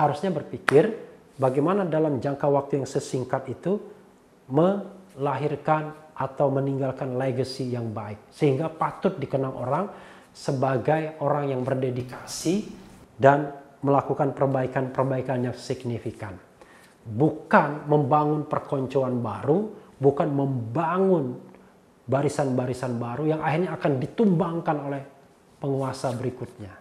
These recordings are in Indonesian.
harusnya berpikir bagaimana dalam jangka waktu yang sesingkat itu melahirkan atau meninggalkan legacy yang baik sehingga patut dikenang orang sebagai orang yang berdedikasi dan melakukan perbaikan-perbaikan yang signifikan. Bukan membangun perkoncoan baru, bukan membangun barisan-barisan baru yang akhirnya akan ditumbangkan oleh penguasa berikutnya.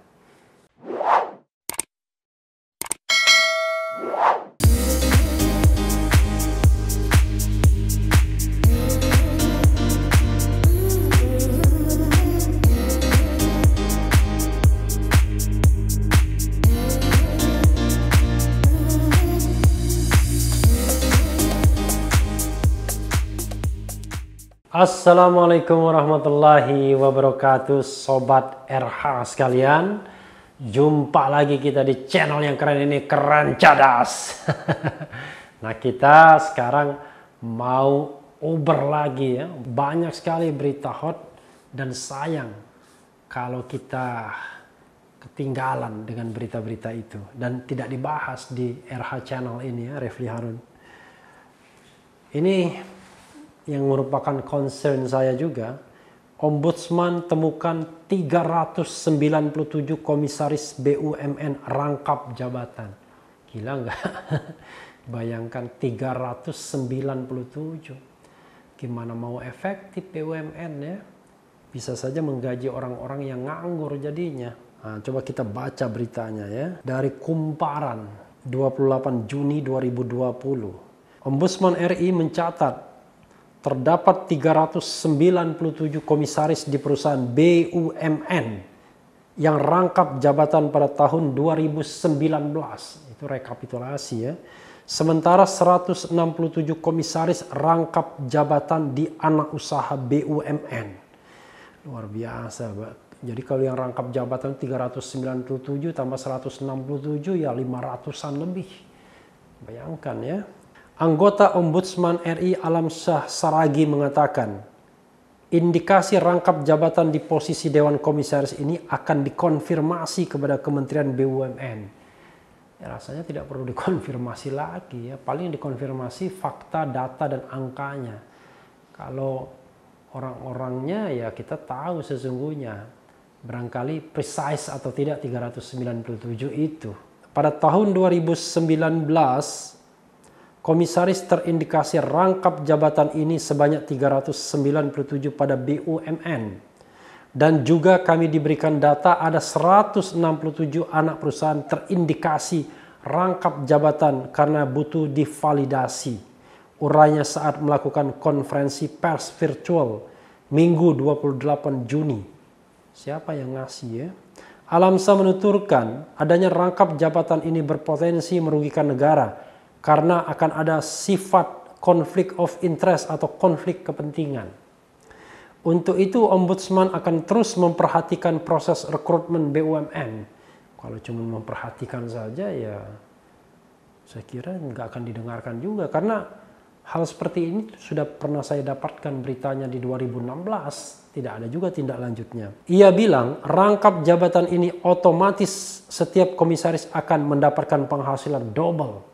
Assalamualaikum warahmatullahi wabarakatuh Sobat RH sekalian Jumpa lagi kita di channel yang keren ini Keren Cadas Nah kita sekarang mau uber lagi ya Banyak sekali berita hot dan sayang Kalau kita ketinggalan dengan berita-berita itu Dan tidak dibahas di RH channel ini ya Refli Harun Ini yang merupakan concern saya juga, Ombudsman temukan 397 komisaris BUMN rangkap jabatan. Gila nggak? Bayangkan 397. Gimana mau efektif BUMN ya? Bisa saja menggaji orang-orang yang nganggur jadinya. Nah, coba kita baca beritanya ya. Dari Kumparan 28 Juni 2020. Ombudsman RI mencatat terdapat 397 komisaris di perusahaan BUMN yang rangkap jabatan pada tahun 2019. Itu rekapitulasi ya. Sementara 167 komisaris rangkap jabatan di anak usaha BUMN. Luar biasa, Pak. Jadi kalau yang rangkap jabatan 397 tambah 167 ya 500-an lebih. Bayangkan ya. Anggota Ombudsman RI Alam Syah Saragi mengatakan, indikasi rangkap jabatan di posisi Dewan Komisaris ini akan dikonfirmasi kepada Kementerian BUMN. Ya, rasanya tidak perlu dikonfirmasi lagi ya, paling dikonfirmasi fakta, data, dan angkanya. Kalau orang-orangnya ya kita tahu sesungguhnya, barangkali precise atau tidak 397 itu. Pada tahun 2019, Komisaris terindikasi rangkap jabatan ini sebanyak 397 pada BUMN. Dan juga kami diberikan data ada 167 anak perusahaan terindikasi rangkap jabatan karena butuh divalidasi. Urainya saat melakukan konferensi pers virtual Minggu 28 Juni. Siapa yang ngasih ya? Alamsa menuturkan adanya rangkap jabatan ini berpotensi merugikan negara karena akan ada sifat konflik of interest atau konflik kepentingan. Untuk itu ombudsman akan terus memperhatikan proses rekrutmen BUMN. Kalau cuma memperhatikan saja ya saya kira nggak akan didengarkan juga karena hal seperti ini sudah pernah saya dapatkan beritanya di 2016 tidak ada juga tindak lanjutnya. Ia bilang rangkap jabatan ini otomatis setiap komisaris akan mendapatkan penghasilan double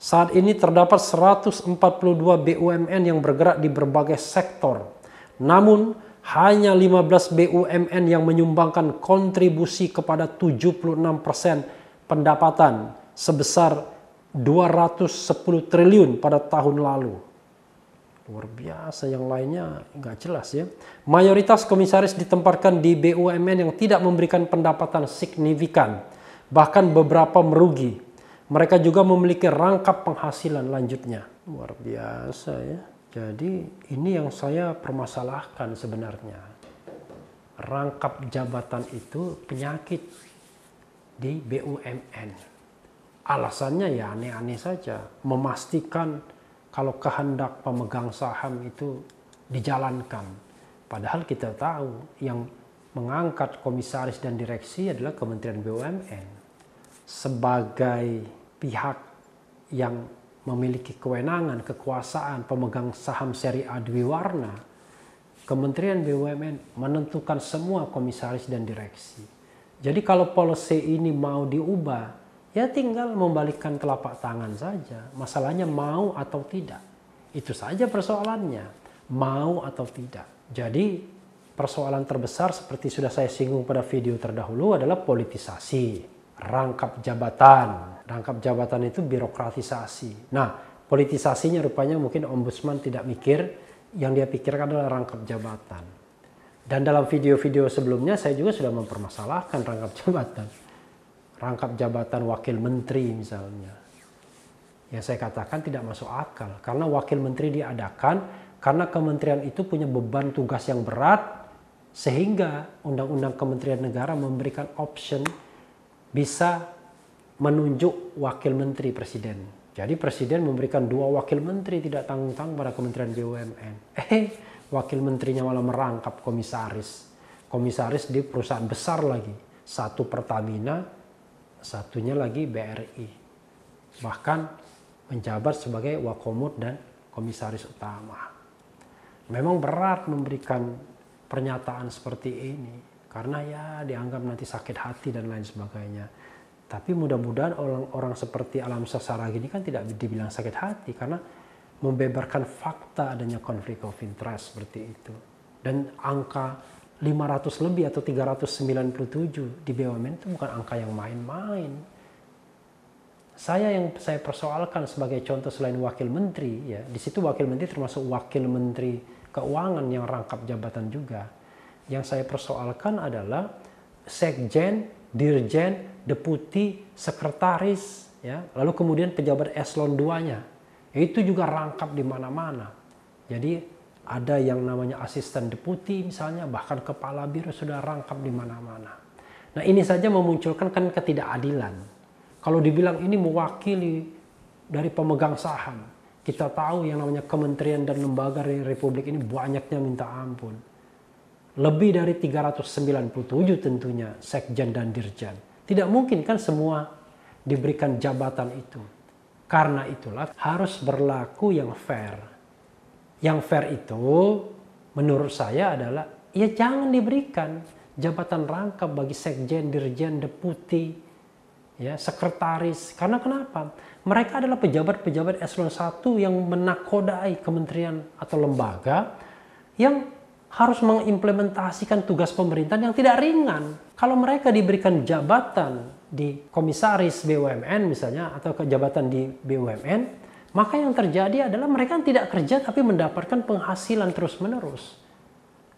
saat ini terdapat 142 BUMN yang bergerak di berbagai sektor. Namun, hanya 15 BUMN yang menyumbangkan kontribusi kepada 76% persen pendapatan sebesar 210 triliun pada tahun lalu. Luar biasa, yang lainnya nggak jelas ya. Mayoritas komisaris ditempatkan di BUMN yang tidak memberikan pendapatan signifikan, bahkan beberapa merugi mereka juga memiliki rangkap penghasilan lanjutnya. Luar biasa ya. Jadi ini yang saya permasalahkan sebenarnya. Rangkap jabatan itu penyakit di BUMN. Alasannya ya aneh-aneh saja. Memastikan kalau kehendak pemegang saham itu dijalankan. Padahal kita tahu yang mengangkat komisaris dan direksi adalah Kementerian BUMN. Sebagai pihak yang memiliki kewenangan, kekuasaan, pemegang saham seri A Warna, Kementerian BUMN menentukan semua komisaris dan direksi. Jadi kalau policy ini mau diubah, ya tinggal membalikkan telapak tangan saja. Masalahnya mau atau tidak. Itu saja persoalannya. Mau atau tidak. Jadi persoalan terbesar seperti sudah saya singgung pada video terdahulu adalah politisasi rangkap jabatan. Rangkap jabatan itu birokratisasi. Nah, politisasinya rupanya mungkin ombudsman tidak mikir, yang dia pikirkan adalah rangkap jabatan. Dan dalam video-video sebelumnya saya juga sudah mempermasalahkan rangkap jabatan. Rangkap jabatan wakil menteri misalnya. Yang saya katakan tidak masuk akal karena wakil menteri diadakan karena kementerian itu punya beban tugas yang berat sehingga undang-undang kementerian negara memberikan option bisa menunjuk wakil menteri presiden. Jadi presiden memberikan dua wakil menteri tidak tanggung-tanggung pada Kementerian BUMN. Eh, wakil menterinya malah merangkap komisaris. Komisaris di perusahaan besar lagi. Satu Pertamina, satunya lagi BRI. Bahkan menjabat sebagai wakomut dan komisaris utama. Memang berat memberikan pernyataan seperti ini karena ya dianggap nanti sakit hati dan lain sebagainya. Tapi mudah-mudahan orang-orang seperti Alam Sasara gini kan tidak dibilang sakit hati karena membeberkan fakta adanya konflik of interest seperti itu. Dan angka 500 lebih atau 397 di BUMN itu bukan angka yang main-main. Saya yang saya persoalkan sebagai contoh selain wakil menteri ya, di situ wakil menteri termasuk wakil menteri keuangan yang rangkap jabatan juga yang saya persoalkan adalah sekjen, dirjen, deputi, sekretaris, ya, lalu kemudian pejabat eselon 2-nya. Itu juga rangkap di mana-mana. Jadi ada yang namanya asisten deputi misalnya, bahkan kepala biro sudah rangkap di mana-mana. Nah ini saja memunculkan kan ketidakadilan. Kalau dibilang ini mewakili dari pemegang saham, kita tahu yang namanya kementerian dan lembaga Republik ini banyaknya minta ampun lebih dari 397 tentunya sekjen dan dirjen. Tidak mungkin kan semua diberikan jabatan itu. Karena itulah harus berlaku yang fair. Yang fair itu menurut saya adalah ya jangan diberikan jabatan rangkap bagi sekjen, dirjen, deputi, ya, sekretaris. Karena kenapa? Mereka adalah pejabat-pejabat eselon 1 yang menakodai kementerian atau lembaga yang harus mengimplementasikan tugas pemerintahan yang tidak ringan. Kalau mereka diberikan jabatan di komisaris BUMN misalnya atau ke jabatan di BUMN, maka yang terjadi adalah mereka tidak kerja tapi mendapatkan penghasilan terus-menerus.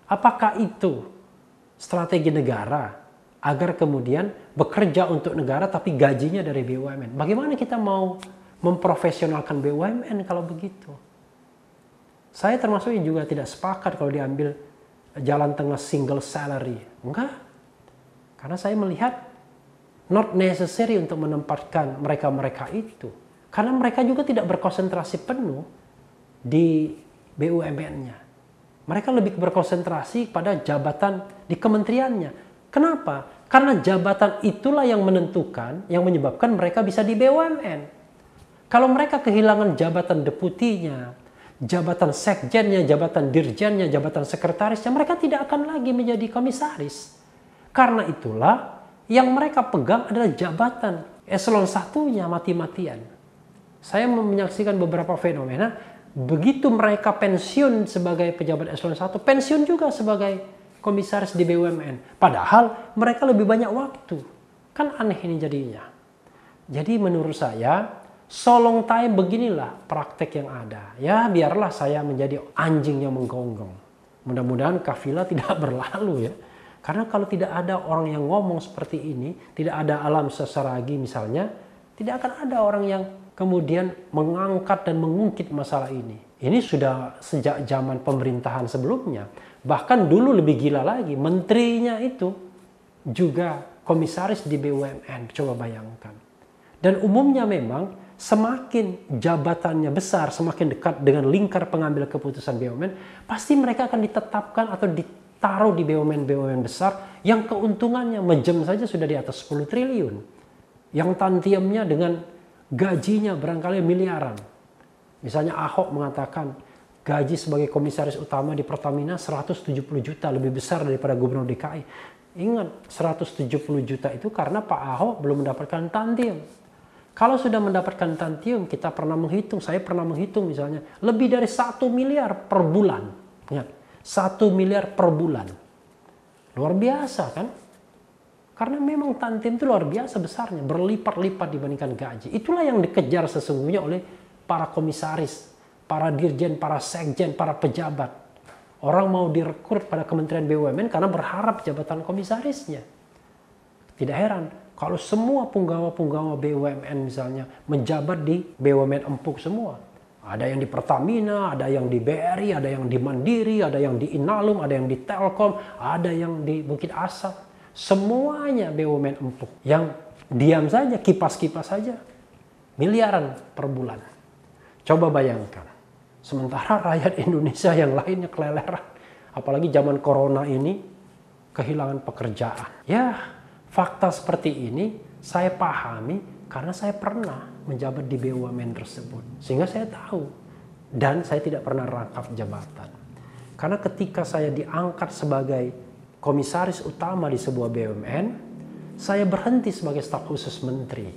Apakah itu strategi negara agar kemudian bekerja untuk negara tapi gajinya dari BUMN? Bagaimana kita mau memprofesionalkan BUMN kalau begitu? Saya termasuk yang juga tidak sepakat kalau diambil jalan tengah single salary. Enggak. Karena saya melihat not necessary untuk menempatkan mereka-mereka itu. Karena mereka juga tidak berkonsentrasi penuh di BUMN-nya. Mereka lebih berkonsentrasi pada jabatan di kementeriannya. Kenapa? Karena jabatan itulah yang menentukan, yang menyebabkan mereka bisa di BUMN. Kalau mereka kehilangan jabatan deputinya, jabatan sekjennya, jabatan dirjennya, jabatan sekretarisnya, mereka tidak akan lagi menjadi komisaris. Karena itulah yang mereka pegang adalah jabatan eselon satunya mati-matian. Saya menyaksikan beberapa fenomena, begitu mereka pensiun sebagai pejabat eselon satu, pensiun juga sebagai komisaris di BUMN. Padahal mereka lebih banyak waktu. Kan aneh ini jadinya. Jadi menurut saya, Solong time beginilah praktek yang ada. Ya biarlah saya menjadi anjing yang menggonggong. Mudah-mudahan kafilah tidak berlalu ya. Karena kalau tidak ada orang yang ngomong seperti ini, tidak ada alam sesaragi misalnya, tidak akan ada orang yang kemudian mengangkat dan mengungkit masalah ini. Ini sudah sejak zaman pemerintahan sebelumnya. Bahkan dulu lebih gila lagi, menterinya itu juga komisaris di BUMN. Coba bayangkan. Dan umumnya memang semakin jabatannya besar, semakin dekat dengan lingkar pengambil keputusan BUMN, pasti mereka akan ditetapkan atau ditaruh di BUMN-BUMN besar yang keuntungannya mejem saja sudah di atas 10 triliun. Yang tantiemnya dengan gajinya barangkali miliaran. Misalnya Ahok mengatakan gaji sebagai komisaris utama di Pertamina 170 juta lebih besar daripada gubernur DKI. Ingat 170 juta itu karena Pak Ahok belum mendapatkan tantiem kalau sudah mendapatkan tantium, kita pernah menghitung, saya pernah menghitung misalnya, lebih dari satu miliar per bulan. Ingat, ya, satu miliar per bulan. Luar biasa kan? Karena memang tantium itu luar biasa besarnya, berlipat-lipat dibandingkan gaji. Itulah yang dikejar sesungguhnya oleh para komisaris, para dirjen, para sekjen, para pejabat. Orang mau direkrut pada Kementerian BUMN karena berharap jabatan komisarisnya. Tidak heran, kalau semua punggawa-punggawa BUMN misalnya menjabat di BUMN empuk semua. Ada yang di Pertamina, ada yang di BRI, ada yang di Mandiri, ada yang di Inalum, ada yang di Telkom, ada yang di Bukit Asap, Semuanya BUMN empuk. Yang diam saja, kipas-kipas saja. Miliaran per bulan. Coba bayangkan. Sementara rakyat Indonesia yang lainnya keleleran. Apalagi zaman Corona ini, kehilangan pekerjaan. Ya, Fakta seperti ini saya pahami karena saya pernah menjabat di BUMN tersebut. Sehingga saya tahu dan saya tidak pernah rangkap jabatan. Karena ketika saya diangkat sebagai komisaris utama di sebuah BUMN, saya berhenti sebagai staf khusus menteri.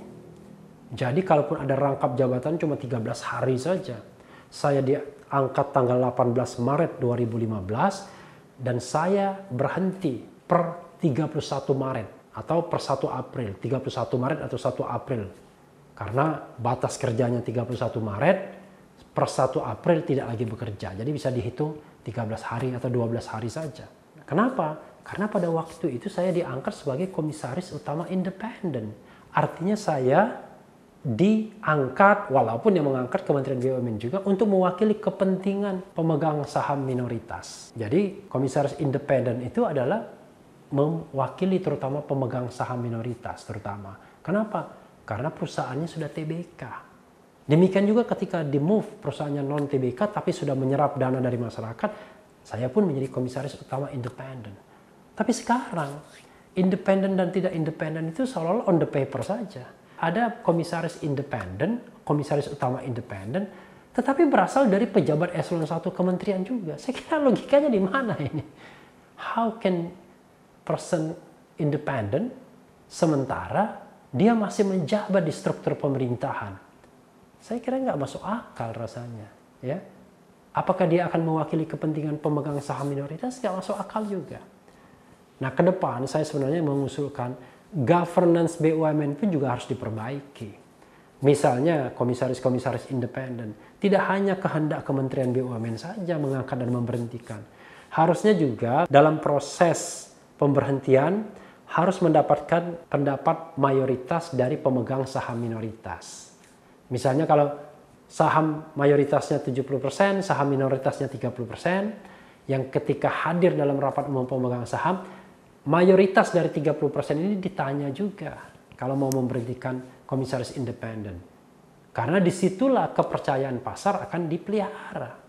Jadi kalaupun ada rangkap jabatan cuma 13 hari saja. Saya diangkat tanggal 18 Maret 2015 dan saya berhenti per 31 Maret atau per 1 April, 31 Maret atau 1 April. Karena batas kerjanya 31 Maret, per 1 April tidak lagi bekerja. Jadi bisa dihitung 13 hari atau 12 hari saja. Kenapa? Karena pada waktu itu saya diangkat sebagai komisaris utama independen. Artinya saya diangkat walaupun yang mengangkat Kementerian BUMN juga untuk mewakili kepentingan pemegang saham minoritas. Jadi komisaris independen itu adalah mewakili terutama pemegang saham minoritas terutama. Kenapa? Karena perusahaannya sudah TBK. Demikian juga ketika di move perusahaannya non TBK tapi sudah menyerap dana dari masyarakat, saya pun menjadi komisaris utama independen. Tapi sekarang independen dan tidak independen itu seolah-olah on the paper saja. Ada komisaris independen, komisaris utama independen, tetapi berasal dari pejabat eselon satu kementerian juga. Saya kira logikanya di mana ini? How can person independent, sementara dia masih menjabat di struktur pemerintahan. Saya kira nggak masuk akal rasanya. Ya. Apakah dia akan mewakili kepentingan pemegang saham minoritas? Nggak masuk akal juga. Nah, ke depan saya sebenarnya mengusulkan governance BUMN pun juga harus diperbaiki. Misalnya komisaris-komisaris independen. Tidak hanya kehendak Kementerian BUMN saja mengangkat dan memberhentikan. Harusnya juga dalam proses pemberhentian harus mendapatkan pendapat mayoritas dari pemegang saham minoritas. Misalnya kalau saham mayoritasnya 70%, saham minoritasnya 30%, yang ketika hadir dalam rapat umum pemegang saham, mayoritas dari 30% ini ditanya juga kalau mau memberhentikan komisaris independen. Karena disitulah kepercayaan pasar akan dipelihara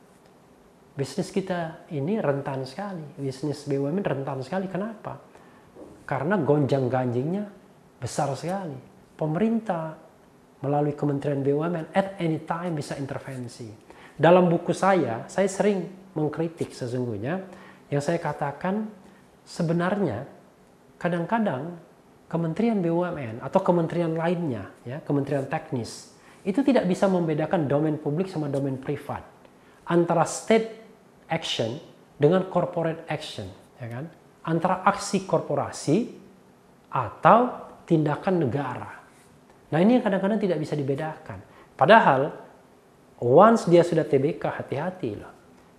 bisnis kita ini rentan sekali. Bisnis BUMN rentan sekali. Kenapa? Karena gonjang-ganjingnya besar sekali. Pemerintah melalui Kementerian BUMN at any time bisa intervensi. Dalam buku saya, saya sering mengkritik sesungguhnya yang saya katakan sebenarnya kadang-kadang Kementerian BUMN atau kementerian lainnya, ya, kementerian teknis, itu tidak bisa membedakan domain publik sama domain privat. Antara state action dengan corporate action, ya kan? Antara aksi korporasi atau tindakan negara. Nah, ini kadang-kadang tidak bisa dibedakan. Padahal once dia sudah TBK, hati-hati loh.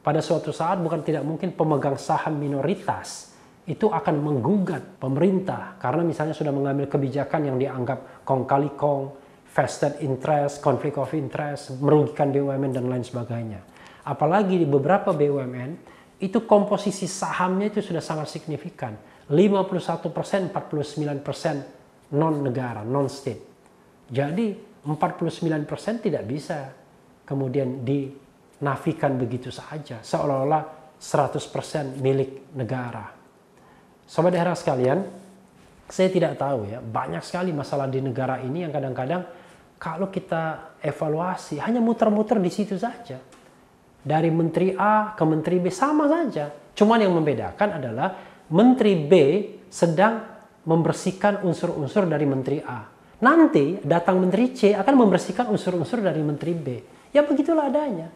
Pada suatu saat bukan tidak mungkin pemegang saham minoritas itu akan menggugat pemerintah karena misalnya sudah mengambil kebijakan yang dianggap kong kali kong, vested interest, conflict of interest, merugikan BUMN dan lain sebagainya. Apalagi di beberapa BUMN, itu komposisi sahamnya itu sudah sangat signifikan. 51 persen, 49 persen non negara, non state. Jadi 49 persen tidak bisa kemudian dinafikan begitu saja, seolah-olah 100 persen milik negara. Sobat daerah sekalian, saya tidak tahu ya, banyak sekali masalah di negara ini yang kadang-kadang kalau kita evaluasi hanya muter-muter di situ saja dari menteri A ke menteri B sama saja. Cuman yang membedakan adalah menteri B sedang membersihkan unsur-unsur dari menteri A. Nanti datang menteri C akan membersihkan unsur-unsur dari menteri B. Ya begitulah adanya.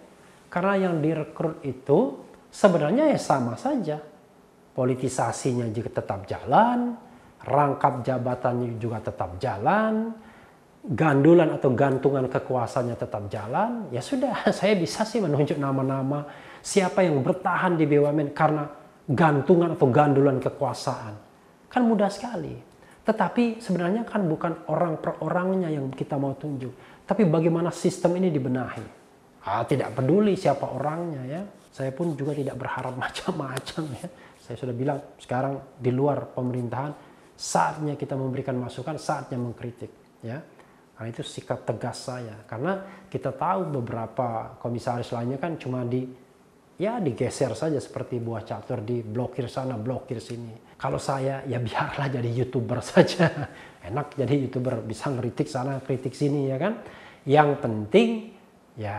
Karena yang direkrut itu sebenarnya ya sama saja. Politisasinya juga tetap jalan, rangkap jabatannya juga tetap jalan, gandulan atau gantungan kekuasaannya tetap jalan, ya sudah, saya bisa sih menunjuk nama-nama siapa yang bertahan di BUMN karena gantungan atau gandulan kekuasaan. Kan mudah sekali. Tetapi sebenarnya kan bukan orang per orangnya yang kita mau tunjuk, tapi bagaimana sistem ini dibenahi. Ah, tidak peduli siapa orangnya ya. Saya pun juga tidak berharap macam-macam ya. Saya sudah bilang sekarang di luar pemerintahan saatnya kita memberikan masukan, saatnya mengkritik ya. Nah, itu sikap tegas saya karena kita tahu beberapa komisaris lainnya kan cuma di ya digeser saja seperti buah catur di blokir sana blokir sini. Kalau saya ya biarlah jadi youtuber saja. Enak jadi youtuber bisa ngeritik sana kritik sini ya kan. Yang penting ya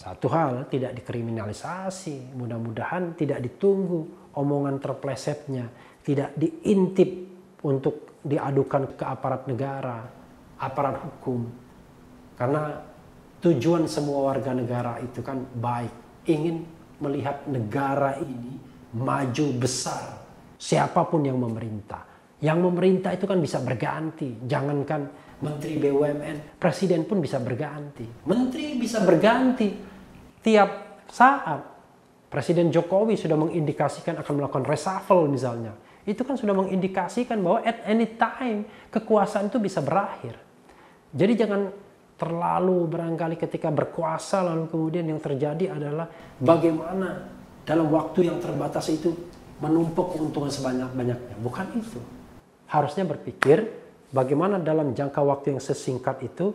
satu hal tidak dikriminalisasi, mudah-mudahan tidak ditunggu omongan terplesetnya, tidak diintip untuk diadukan ke aparat negara aparat hukum. Karena tujuan semua warga negara itu kan baik. Ingin melihat negara ini maju besar. Siapapun yang memerintah. Yang memerintah itu kan bisa berganti. Jangankan Menteri BUMN, Presiden pun bisa berganti. Menteri bisa berganti tiap saat. Presiden Jokowi sudah mengindikasikan akan melakukan reshuffle misalnya. Itu kan sudah mengindikasikan bahwa at any time kekuasaan itu bisa berakhir. Jadi jangan terlalu barangkali ketika berkuasa lalu kemudian yang terjadi adalah bagaimana dalam waktu yang terbatas itu menumpuk keuntungan sebanyak-banyaknya. Bukan itu. Harusnya berpikir bagaimana dalam jangka waktu yang sesingkat itu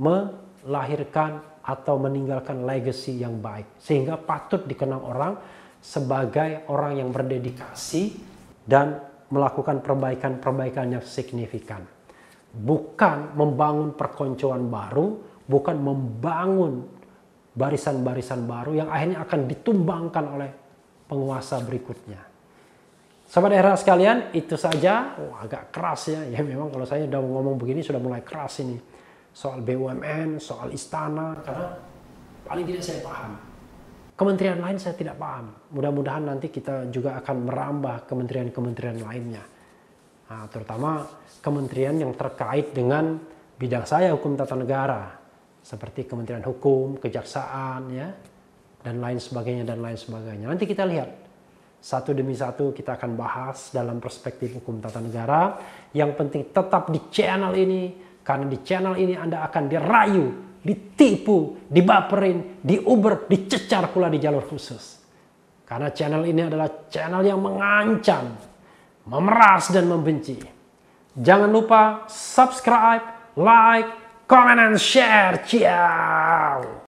melahirkan atau meninggalkan legacy yang baik sehingga patut dikenang orang sebagai orang yang berdedikasi dan melakukan perbaikan-perbaikan yang signifikan bukan membangun perkoncoan baru, bukan membangun barisan-barisan baru yang akhirnya akan ditumbangkan oleh penguasa berikutnya. Sobat era sekalian, itu saja. Wah, agak keras ya. Ya memang kalau saya sudah ngomong begini sudah mulai keras ini. Soal BUMN, soal istana, karena paling tidak saya paham. Kementerian lain saya tidak paham. Mudah-mudahan nanti kita juga akan merambah kementerian-kementerian lainnya. Nah, terutama kementerian yang terkait dengan bidang saya hukum tata negara seperti Kementerian Hukum, Kejaksaan ya dan lain sebagainya dan lain sebagainya. Nanti kita lihat satu demi satu kita akan bahas dalam perspektif hukum tata negara. Yang penting tetap di channel ini karena di channel ini Anda akan dirayu, ditipu, dibaperin, diuber, dicecar pula di jalur khusus. Karena channel ini adalah channel yang mengancam memeras dan membenci. Jangan lupa subscribe, like, comment, and share. Ciao!